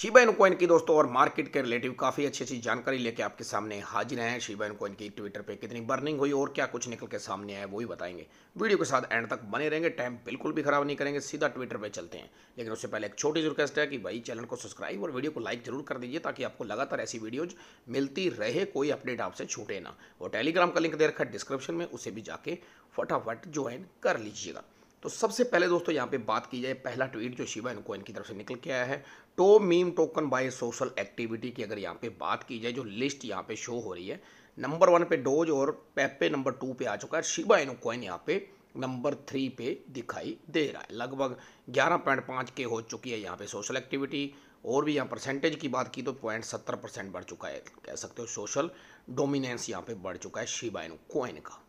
Shiba Inu coin की दोस्तों और मार्केट के रिलेटिव काफ़ी अच्छी अच्छी जानकारी लेके आपके सामने हाजिर हैं शिबा इन कॉइन की ट्विटर पे कितनी बर्निंग हुई और क्या कुछ निकल के सामने आया वो ही बताएंगे वीडियो के साथ एंड तक बने रहेंगे टाइम बिल्कुल भी खराब नहीं करेंगे सीधा ट्विटर पे चलते हैं लेकिन उससे पहले एक छोटी सी रिक्वेस्ट है कि भाई चैनल को सब्सक्राइब और वीडियो को लाइक जरूर कर दीजिए ताकि आपको लगातार ऐसी वीडियोज मिलती रहे कोई अपडेट आपसे छूटे ना और टेलीग्राम का लिंक दे रखा है डिस्क्रिप्शन में उसे भी जाके फटाफट ज्वाइन कर लीजिएगा तो सबसे पहले दोस्तों यहाँ पे बात की जाए पहला ट्वीट जो शिवा एंड कोइन की तरफ से निकल के आया है टो meme token by social activity की अगर यहाँ पे बात की जाए जो लिस्ट यहाँ पे शो हो रही है नंबर वन पे डोज और पेपे नंबर टू पे आ चुका है शिवा एंड कोइन यहाँ पे नंबर थ्री पे दिखाई दे रहा है लगभग ग्यारह पॉइंट पाँच के हो चुकी है यहाँ पे सोशल एक्टिविटी और भी यहाँ परसेंटेज की बात की तो पॉइंट सत्तर परसेंट बढ़ चुका है कह सकते हो सोशल डोमिनेंस यहाँ पे बढ़ चुका है शिबाइन कोइन का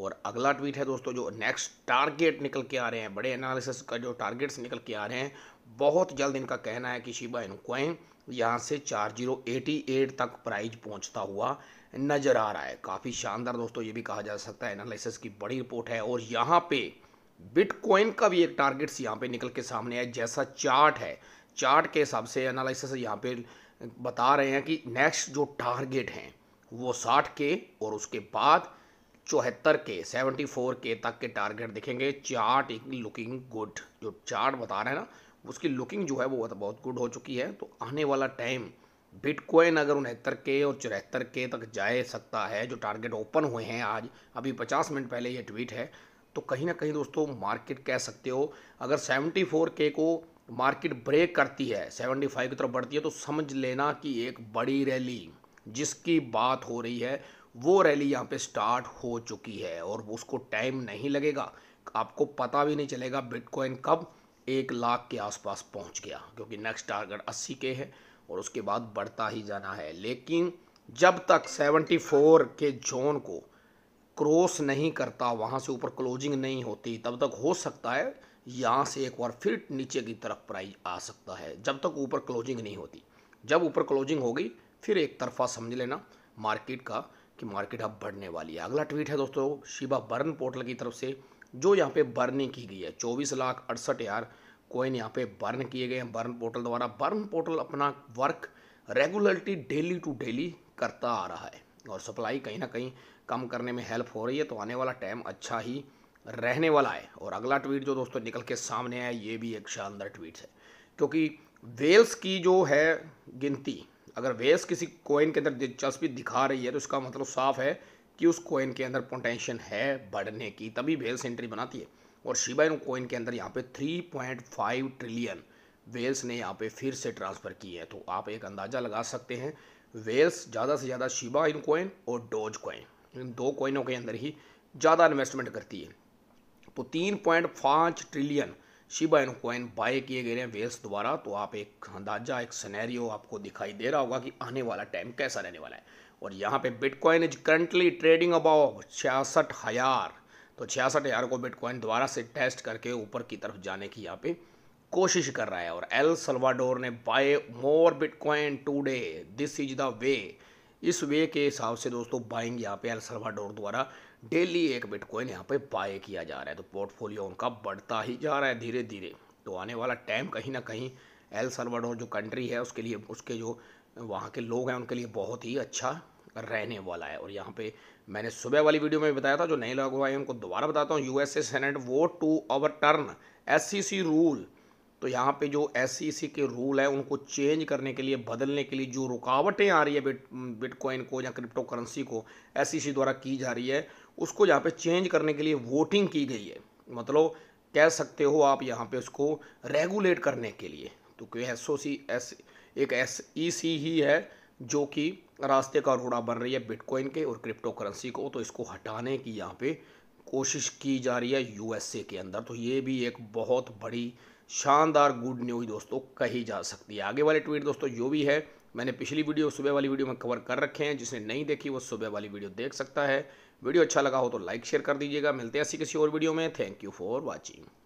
और अगला ट्वीट है दोस्तों जो नेक्स्ट टारगेट निकल के आ रहे हैं बड़े एनालिसिस का जो टारगेट्स निकल के आ रहे हैं बहुत जल्द इनका कहना है कि शिबा इनकोइन यहाँ से चार जीरो एटी एट तक प्राइज पहुँचता हुआ नज़र आ रहा है काफ़ी शानदार दोस्तों ये भी कहा जा सकता है एनालिसिस की बड़ी रिपोर्ट है और यहाँ पे बिटकॉइन का भी एक टारगेट्स यहाँ पे निकल के सामने आए जैसा चार्ट है चार्ट के हिसाब से एनालिसिस यहाँ पे बता रहे हैं कि नेक्स्ट जो टारगेट हैं वो साठ के और उसके बाद चौहत्तर के सेवेंटी फोर के तक के टारगेट दिखेंगे चार्ट एक लुकिंग गुड जो चार्ट बता रहे हैं ना उसकी लुकिंग जो है वो बहुत गुड हो चुकी है तो आने वाला टाइम बिटकॉइन अगर उनहत्तर के और चौहत्तर के तक जा सकता है जो टारगेट ओपन हुए हैं आज अभी पचास मिनट पहले ये ट्वीट है तो कहीं ना कहीं दोस्तों मार्केट कह सकते हो अगर सेवेंटी फोर के को मार्केट ब्रेक करती है सेवेंटी फाइव की तरफ बढ़ती है तो समझ लेना कि एक बड़ी रैली जिसकी बात हो रही है वो रैली यहाँ पे स्टार्ट हो चुकी है और उसको टाइम नहीं लगेगा आपको पता भी नहीं चलेगा बिटकॉइन कब एक लाख के आसपास पहुँच गया क्योंकि नेक्स्ट टारगेट अस्सी के है और उसके बाद बढ़ता ही जाना है लेकिन जब तक 74 के जोन को क्रॉस नहीं करता वहाँ से ऊपर क्लोजिंग नहीं होती तब तक हो सकता है यहाँ से एक बार फिर नीचे की तरफ प्राइस आ सकता है जब तक ऊपर क्लोजिंग नहीं होती जब ऊपर क्लोजिंग हो गई फिर एक तरफा समझ लेना मार्केट का कि मार्केट अब बढ़ने वाली है अगला ट्वीट है दोस्तों शिबा बर्न पोर्टल की तरफ से जो यहाँ पे बर्निंग की गई है चौबीस लाख अड़सठ हज़ार कोइन यहाँ पे बर्न किए गए हैं बर्न पोर्टल द्वारा बर्न पोर्टल अपना work regularly daily to daily करता आ रहा है और सप्लाई कहीं ना कहीं कम करने में हेल्प हो रही है तो आने वाला टाइम अच्छा ही रहने वाला है और अगला ट्वीट जो दोस्तों निकल के सामने आया ये भी एक शानदार ट्वीट है क्योंकि वेल्स की जो है गिनती अगर वेस किसी कोइन के अंदर दिलचस्पी दिखा रही है तो इसका मतलब साफ है कि उस कोइन के अंदर पोटेंशियल है बढ़ने की तभी वेल्स एंट्री बनाती है और शिबा इन कोइन के अंदर यहाँ पे 3.5 ट्रिलियन वेल्स ने यहाँ पे फिर से ट्रांसफ़र की है तो आप एक अंदाज़ा लगा सकते हैं वेल्स ज़्यादा से ज़्यादा शिबा इन कोइन और डोज कोइन इन दो कोइनों के अंदर ही ज़्यादा इन्वेस्टमेंट करती है तो तीन trillion Shiba Inu coin buy किए गए हैं वेल्स द्वारा तो आप एक अंदाजा एक सनेरियो आपको दिखाई दे रहा होगा कि आने वाला टाइम कैसा रहने वाला है और यहाँ पे Bitcoin is currently trading about छियासठ हज़ार तो छियासठ हज़ार को बिटकॉइन द्वारा से टेस्ट करके ऊपर की तरफ जाने की यहाँ पे कोशिश कर रहा है और एल सलवाडोर ने buy more Bitcoin today this is the way इस वे के हिसाब से दोस्तों बाइंग यहाँ पे एल सलवाडोर द्वारा डेली एक बिटकॉइन यहाँ पे बाय किया जा रहा है तो पोर्टफोलियो उनका बढ़ता ही जा रहा है धीरे धीरे तो आने वाला टाइम कहीं ना कहीं एल सर्वाडोर जो कंट्री है उसके लिए उसके जो वहाँ के लोग हैं उनके लिए बहुत ही अच्छा रहने वाला है और यहाँ पे मैंने सुबह वाली वीडियो में बताया था जो नए लोग हुआ हैं उनको दोबारा बताता हूँ USA senate vote to overturn S rule तो यहाँ पे जो एस e के रूल है उनको चेंज करने के लिए बदलने के लिए जो रुकावटें आ रही है बिट बिटकॉइन को या क्रिप्टो करेंसी को एस e द्वारा की जा रही है उसको यहाँ पे चेंज करने के लिए वोटिंग की गई है मतलब कह सकते हो आप यहाँ पे उसको रेगुलेट करने के लिए तो क्योंकि एस ओ सी एस एक एस ई सी ही है जो कि रास्ते का रोड़ा बन रही है बिटकॉइन के और क्रिप्टो करेंसी को तो इसको हटाने की यहाँ पे कोशिश की जा रही है यूएसए के अंदर तो ये भी एक बहुत बड़ी शानदार गुड न्यूज दोस्तों कही जा सकती है आगे वाले ट्वीट दोस्तों जो भी है मैंने पिछली वीडियो सुबह वाली वीडियो में कवर कर रखे हैं जिसने नहीं देखी वो सुबह वाली वीडियो देख सकता है वीडियो अच्छा लगा हो तो लाइक शेयर कर दीजिएगा मिलते हैं ऐसी किसी और वीडियो में थैंक यू फॉर वॉचिंग